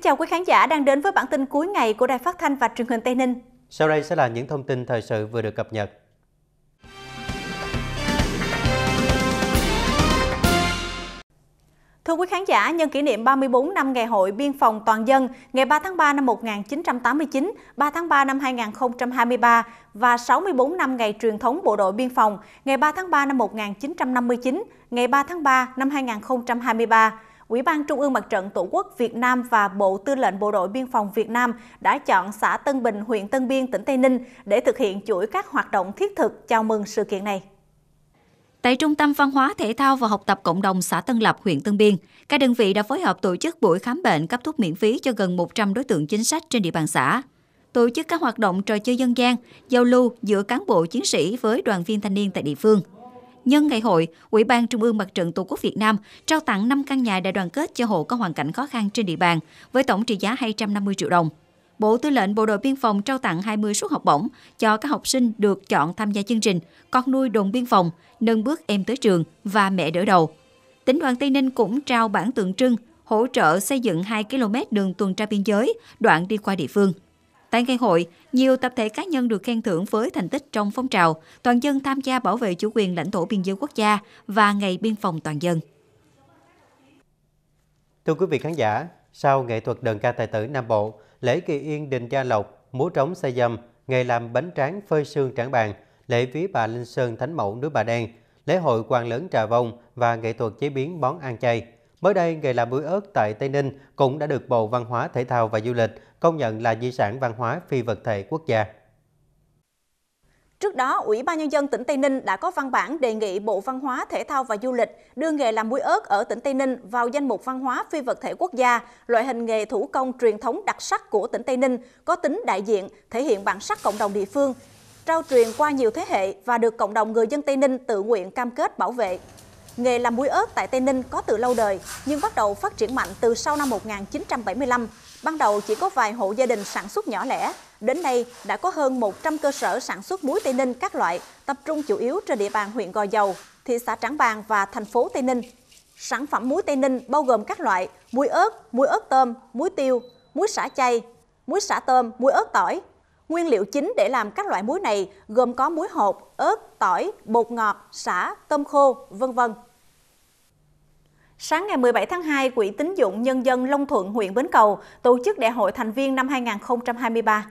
Kính chào quý khán giả đang đến với bản tin cuối ngày của Đài Phát thanh và Truyền hình Tây Ninh. Sau đây sẽ là những thông tin thời sự vừa được cập nhật. Thưa quý khán giả, nhân kỷ niệm 34 năm Ngày hội Biên phòng Toàn dân ngày 3 tháng 3 năm 1989, 3 tháng 3 năm 2023 và 64 năm Ngày truyền thống Bộ đội Biên phòng ngày 3 tháng 3 năm 1959, ngày 3 tháng 3 năm 2023, Ủy ban Trung ương Mặt trận Tổ quốc Việt Nam và Bộ Tư lệnh Bộ đội Biên phòng Việt Nam đã chọn xã Tân Bình, huyện Tân Biên, tỉnh Tây Ninh để thực hiện chuỗi các hoạt động thiết thực chào mừng sự kiện này. Tại Trung tâm Văn hóa Thể thao và Học tập Cộng đồng xã Tân Lập, huyện Tân Biên, các đơn vị đã phối hợp tổ chức buổi khám bệnh cấp thuốc miễn phí cho gần 100 đối tượng chính sách trên địa bàn xã tổ chức các hoạt động trò chơi dân gian, giao lưu giữa cán bộ chiến sĩ với đoàn viên thanh niên tại địa phương. Nhân ngày hội, Ủy ban Trung ương Mặt trận Tổ quốc Việt Nam trao tặng 5 căn nhà đại đoàn kết cho hộ có hoàn cảnh khó khăn trên địa bàn với tổng trị giá 250 triệu đồng. Bộ Tư lệnh Bộ đội Biên phòng trao tặng 20 suất học bổng cho các học sinh được chọn tham gia chương trình Con nuôi đồn biên phòng, nâng bước em tới trường và mẹ đỡ đầu. Tỉnh đoàn Tây Ninh cũng trao bản tượng trưng hỗ trợ xây dựng 2 km đường tuần tra biên giới, đoạn đi qua địa phương. Tại ngày hội, nhiều tập thể cá nhân được khen thưởng với thành tích trong phong trào toàn dân tham gia bảo vệ chủ quyền lãnh thổ biên giới quốc gia và Ngày Biên phòng Toàn dân. Thưa quý vị khán giả, sau nghệ thuật đờn ca tài tử Nam Bộ, lễ kỳ yên đình gia lộc, múa trống xây dâm, ngày làm bánh tráng phơi xương trảng bàn, lễ ví bà Linh Sơn Thánh Mẫu núi Bà Đen, lễ hội quan lớn Trà Vông và nghệ thuật chế biến món ăn chay – Mới đây, nghề làm muối ớt tại Tây Ninh cũng đã được Bộ Văn hóa, Thể thao và Du lịch công nhận là di sản văn hóa phi vật thể quốc gia. Trước đó, Ủy ban Nhân dân tỉnh Tây Ninh đã có văn bản đề nghị Bộ Văn hóa, Thể thao và Du lịch đưa nghề làm muối ớt ở tỉnh Tây Ninh vào danh mục văn hóa phi vật thể quốc gia, loại hình nghề thủ công truyền thống đặc sắc của tỉnh Tây Ninh, có tính đại diện, thể hiện bản sắc cộng đồng địa phương, trao truyền qua nhiều thế hệ và được cộng đồng người dân Tây Ninh tự nguyện cam kết bảo vệ. Nghề làm muối ớt tại Tây Ninh có từ lâu đời, nhưng bắt đầu phát triển mạnh từ sau năm 1975. Ban đầu chỉ có vài hộ gia đình sản xuất nhỏ lẻ, đến nay đã có hơn 100 cơ sở sản xuất muối Tây Ninh các loại, tập trung chủ yếu trên địa bàn huyện Gò Dầu, thị xã Trảng Bàng và thành phố Tây Ninh. Sản phẩm muối Tây Ninh bao gồm các loại muối ớt, muối ớt tôm, muối tiêu, muối xả chay, muối xả tôm, muối ớt tỏi. Nguyên liệu chính để làm các loại muối này gồm có muối hột, ớt, tỏi, bột ngọt, xả, tôm khô, vân vân. Sáng ngày 17 tháng 2, Quỹ tín dụng Nhân dân Long Thuận, huyện Bến Cầu tổ chức đại hội thành viên năm 2023.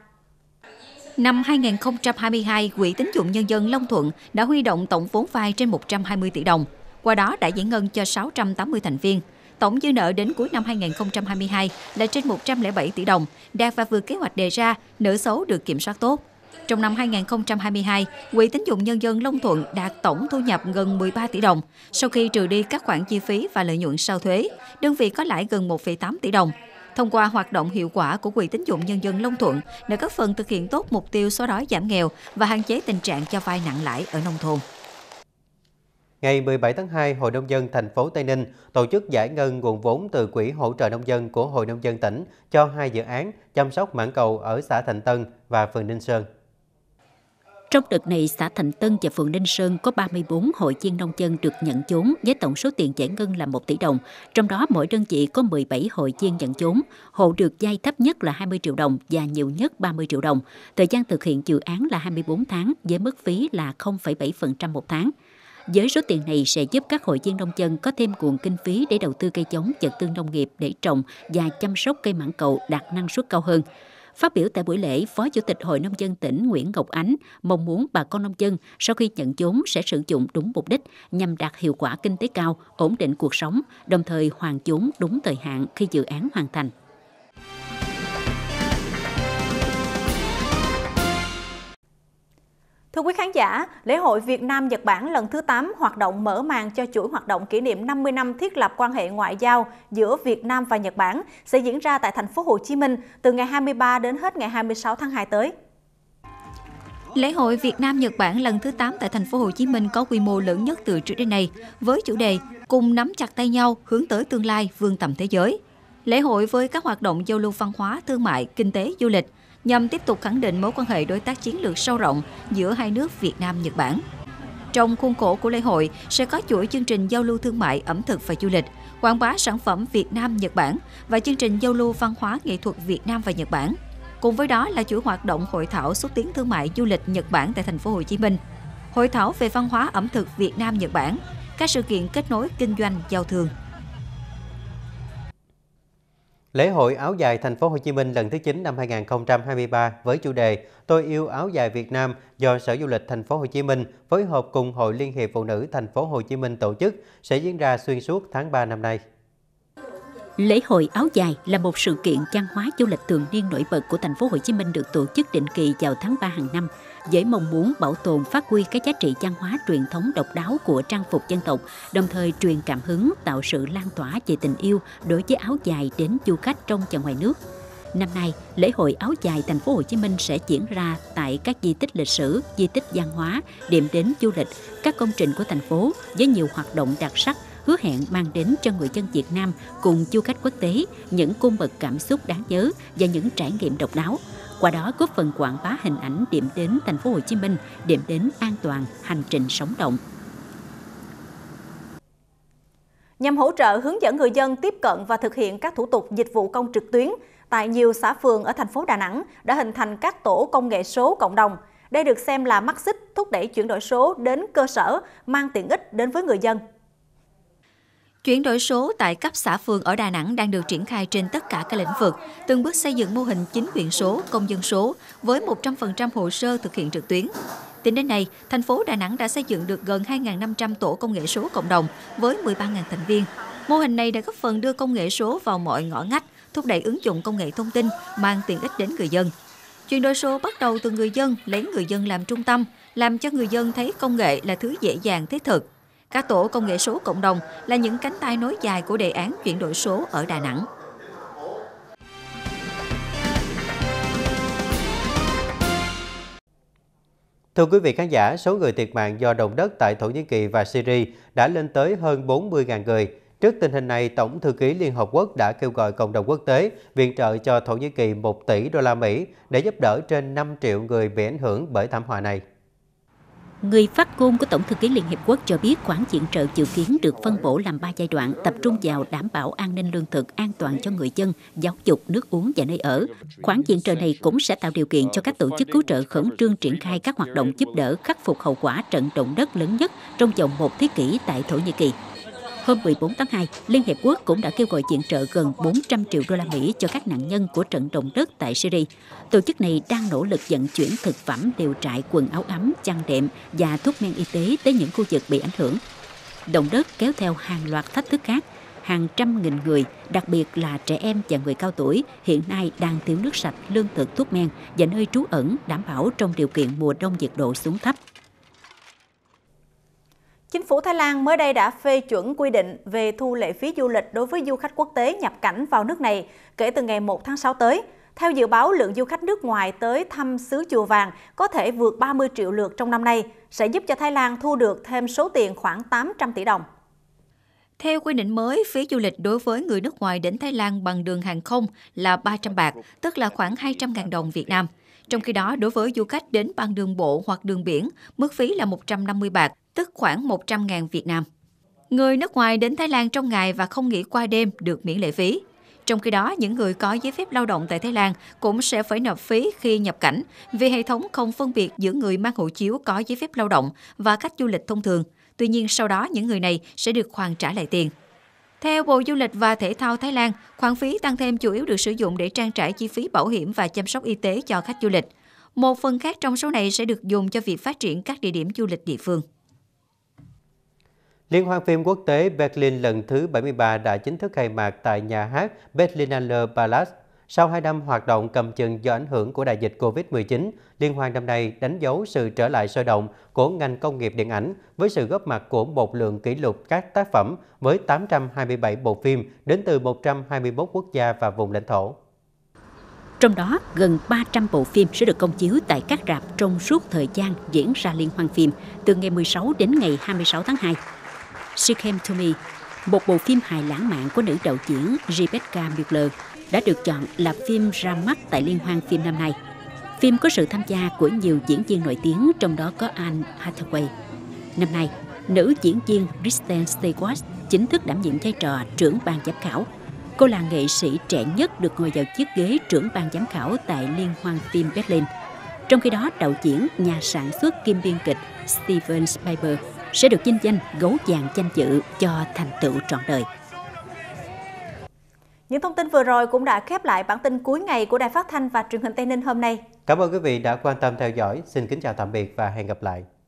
Năm 2022, Quỹ tín dụng Nhân dân Long Thuận đã huy động tổng vốn vay trên 120 tỷ đồng, qua đó đã giải ngân cho 680 thành viên. Tổng dư nợ đến cuối năm 2022 là trên 107 tỷ đồng, đạt và vượt kế hoạch đề ra, nợ xấu được kiểm soát tốt. Trong năm 2022, Quỹ tín dụng nhân dân Long Thuận đạt tổng thu nhập gần 13 tỷ đồng. Sau khi trừ đi các khoản chi phí và lợi nhuận sau thuế, đơn vị có lãi gần 1,8 tỷ đồng. Thông qua hoạt động hiệu quả của Quỹ tín dụng nhân dân Long Thuận đã góp phần thực hiện tốt mục tiêu xóa đói giảm nghèo và hạn chế tình trạng cho vay nặng lãi ở nông thôn. Ngày 17 tháng 2, Hội nông dân thành phố Tây Ninh tổ chức giải ngân nguồn vốn từ quỹ hỗ trợ nông dân của Hội nông dân tỉnh cho hai dự án chăm sóc mảng cầu ở xã Thành Tân và phường Ninh Sơn. Trong đợt này, xã Thành Tân và phường Ninh Sơn có 34 hội viên nông dân được nhận chốn với tổng số tiền giải ngân là 1 tỷ đồng. Trong đó, mỗi đơn vị có 17 hội viên nhận chốn hộ được vay thấp nhất là 20 triệu đồng và nhiều nhất 30 triệu đồng. Thời gian thực hiện dự án là 24 tháng với mức phí là 0,7% một tháng. Với số tiền này sẽ giúp các hội viên nông dân có thêm nguồn kinh phí để đầu tư cây giống, vật tư nông nghiệp để trồng và chăm sóc cây mãng cầu đạt năng suất cao hơn. Phát biểu tại buổi lễ, Phó Chủ tịch Hội Nông dân tỉnh Nguyễn Ngọc Ánh mong muốn bà con nông dân sau khi nhận vốn sẽ sử dụng đúng mục đích nhằm đạt hiệu quả kinh tế cao, ổn định cuộc sống, đồng thời hoàn vốn đúng thời hạn khi dự án hoàn thành. Thưa quý khán giả, lễ hội Việt Nam Nhật Bản lần thứ 8 hoạt động mở màn cho chuỗi hoạt động kỷ niệm 50 năm thiết lập quan hệ ngoại giao giữa Việt Nam và Nhật Bản sẽ diễn ra tại thành phố Hồ Chí Minh từ ngày 23 đến hết ngày 26 tháng 2 tới. Lễ hội Việt Nam Nhật Bản lần thứ 8 tại thành phố Hồ Chí Minh có quy mô lớn nhất từ trước đến nay với chủ đề cùng nắm chặt tay nhau hướng tới tương lai vươn tầm thế giới. Lễ hội với các hoạt động giao lưu văn hóa, thương mại, kinh tế, du lịch nhằm tiếp tục khẳng định mối quan hệ đối tác chiến lược sâu rộng giữa hai nước Việt Nam-Nhật Bản. Trong khuôn khổ của lễ hội sẽ có chuỗi chương trình giao lưu thương mại, ẩm thực và du lịch, quảng bá sản phẩm Việt Nam Nhật Bản và chương trình giao lưu văn hóa nghệ thuật Việt Nam và Nhật Bản. Cùng với đó là chuỗi hoạt động hội thảo xúc tiến thương mại du lịch Nhật Bản tại thành phố Hồ Chí Minh, hội thảo về văn hóa ẩm thực Việt Nam Nhật Bản, các sự kiện kết nối kinh doanh giao thương. Lễ hội áo dài thành phố Hồ Chí Minh lần thứ 9 năm 2023 với chủ đề Tôi yêu áo dài Việt Nam do Sở Du lịch thành phố Hồ Chí Minh phối hợp cùng Hội Liên hiệp Phụ nữ thành phố Hồ Chí Minh tổ chức sẽ diễn ra xuyên suốt tháng 3 năm nay. Lễ hội áo dài là một sự kiện văn hóa du lịch thường niên nổi bật của thành phố Hồ Chí Minh được tổ chức định kỳ vào tháng 3 hàng năm với mong muốn bảo tồn phát huy các giá trị văn hóa truyền thống độc đáo của trang phục dân tộc, đồng thời truyền cảm hứng tạo sự lan tỏa về tình yêu đối với áo dài đến du khách trong và ngoài nước. Năm nay, lễ hội áo dài thành phố Hồ Chí Minh sẽ diễn ra tại các di tích lịch sử, di tích văn hóa, điểm đến du lịch, các công trình của thành phố với nhiều hoạt động đặc sắc hứa hẹn mang đến cho người dân Việt Nam cùng du khách quốc tế những cung bậc cảm xúc đáng nhớ và những trải nghiệm độc đáo. Qua đó góp phần quảng bá hình ảnh điểm đến thành phố Hồ Chí Minh, điểm đến an toàn, hành trình sống động. Nhằm hỗ trợ hướng dẫn người dân tiếp cận và thực hiện các thủ tục dịch vụ công trực tuyến, tại nhiều xã phường ở thành phố Đà Nẵng đã hình thành các tổ công nghệ số cộng đồng. Đây được xem là mắt xích thúc đẩy chuyển đổi số đến cơ sở, mang tiện ích đến với người dân. Chuyển đổi số tại cấp xã phường ở Đà Nẵng đang được triển khai trên tất cả các lĩnh vực, từng bước xây dựng mô hình chính quyền số, công dân số với 100% hồ sơ thực hiện trực tuyến. Tính đến nay, thành phố Đà Nẵng đã xây dựng được gần 2.500 tổ công nghệ số cộng đồng với 13.000 thành viên. Mô hình này đã góp phần đưa công nghệ số vào mọi ngõ ngách, thúc đẩy ứng dụng công nghệ thông tin mang tiện ích đến người dân. Chuyển đổi số bắt đầu từ người dân, lấy người dân làm trung tâm, làm cho người dân thấy công nghệ là thứ dễ dàng thiết thực, các tổ công nghệ số cộng đồng là những cánh tay nối dài của đề án chuyển đổi số ở Đà Nẵng. Thưa quý vị khán giả, số người thiệt mạng do động đất tại Thổ Nhĩ Kỳ và Syria đã lên tới hơn 40.000 người. Trước tình hình này, Tổng thư ký Liên Hợp Quốc đã kêu gọi cộng đồng quốc tế viện trợ cho Thổ Nhĩ Kỳ 1 tỷ đô la Mỹ để giúp đỡ trên 5 triệu người bị ảnh hưởng bởi thảm họa này. Người phát ngôn của Tổng thư ký Liên Hiệp Quốc cho biết khoản viện trợ dự kiến được phân bổ làm 3 giai đoạn tập trung vào đảm bảo an ninh lương thực an toàn cho người dân, giáo dục, nước uống và nơi ở. Khoản viện trợ này cũng sẽ tạo điều kiện cho các tổ chức cứu trợ khẩn trương triển khai các hoạt động giúp đỡ khắc phục hậu quả trận động đất lớn nhất trong vòng một thế kỷ tại Thổ Nhĩ Kỳ. Hôm 14 tháng 2, Liên Hiệp Quốc cũng đã kêu gọi viện trợ gần 400 triệu đô la Mỹ cho các nạn nhân của trận động đất tại Syria. Tổ chức này đang nỗ lực vận chuyển thực phẩm, điều trại, quần áo ấm, chăn đệm và thuốc men y tế tới những khu vực bị ảnh hưởng. Động đất kéo theo hàng loạt thách thức khác. Hàng trăm nghìn người, đặc biệt là trẻ em và người cao tuổi, hiện nay đang thiếu nước sạch, lương thực, thuốc men và nơi trú ẩn đảm bảo trong điều kiện mùa đông nhiệt độ xuống thấp. Chính phủ Thái Lan mới đây đã phê chuẩn quy định về thu lệ phí du lịch đối với du khách quốc tế nhập cảnh vào nước này kể từ ngày 1 tháng 6 tới. Theo dự báo, lượng du khách nước ngoài tới thăm xứ Chùa Vàng có thể vượt 30 triệu lượt trong năm nay, sẽ giúp cho Thái Lan thu được thêm số tiền khoảng 800 tỷ đồng. Theo quy định mới, phí du lịch đối với người nước ngoài đến Thái Lan bằng đường hàng không là 300 bạc, tức là khoảng 200.000 đồng Việt Nam. Trong khi đó, đối với du khách đến bằng đường bộ hoặc đường biển, mức phí là 150 bạc, tức khoảng 100.000 Việt Nam. Người nước ngoài đến Thái Lan trong ngày và không nghỉ qua đêm được miễn lệ phí. Trong khi đó, những người có giấy phép lao động tại Thái Lan cũng sẽ phải nộp phí khi nhập cảnh vì hệ thống không phân biệt giữa người mang hộ chiếu có giấy phép lao động và khách du lịch thông thường. Tuy nhiên, sau đó những người này sẽ được hoàn trả lại tiền. Theo Bộ Du lịch và Thể thao Thái Lan, khoản phí tăng thêm chủ yếu được sử dụng để trang trải chi phí bảo hiểm và chăm sóc y tế cho khách du lịch. Một phần khác trong số này sẽ được dùng cho việc phát triển các địa điểm du lịch địa phương. Liên hoan phim quốc tế Berlin lần thứ 73 đã chính thức khai mạc tại nhà hát Berliner Palace sau 2 năm hoạt động cầm chừng do ảnh hưởng của đại dịch Covid-19, Liên hoan năm nay đánh dấu sự trở lại sôi động của ngành công nghiệp điện ảnh với sự góp mặt của một lượng kỷ lục các tác phẩm với 827 bộ phim đến từ 121 quốc gia và vùng lãnh thổ. Trong đó, gần 300 bộ phim sẽ được công chiếu tại các rạp trong suốt thời gian diễn ra liên hoan phim từ ngày 16 đến ngày 26 tháng 2. She Came To Me, một bộ phim hài lãng mạn của nữ đạo diễn Rebecca Miller đã được chọn là phim ra mắt tại Liên hoan phim năm nay. Phim có sự tham gia của nhiều diễn viên nổi tiếng, trong đó có Anne Hathaway. Năm nay, nữ diễn viên Kristen Stewart chính thức đảm nhiệm vai trò trưởng ban giám khảo. Cô là nghệ sĩ trẻ nhất được ngồi vào chiếc ghế trưởng ban giám khảo tại Liên hoan phim Berlin. Trong khi đó, đạo diễn, nhà sản xuất kim biên kịch Steven Spielberg sẽ được vinh danh gấu vàng danh dự cho thành tựu trọn đời. Những thông tin vừa rồi cũng đã khép lại bản tin cuối ngày của Đài Phát Thanh và Truyền hình Tây Ninh hôm nay. Cảm ơn quý vị đã quan tâm theo dõi. Xin kính chào tạm biệt và hẹn gặp lại.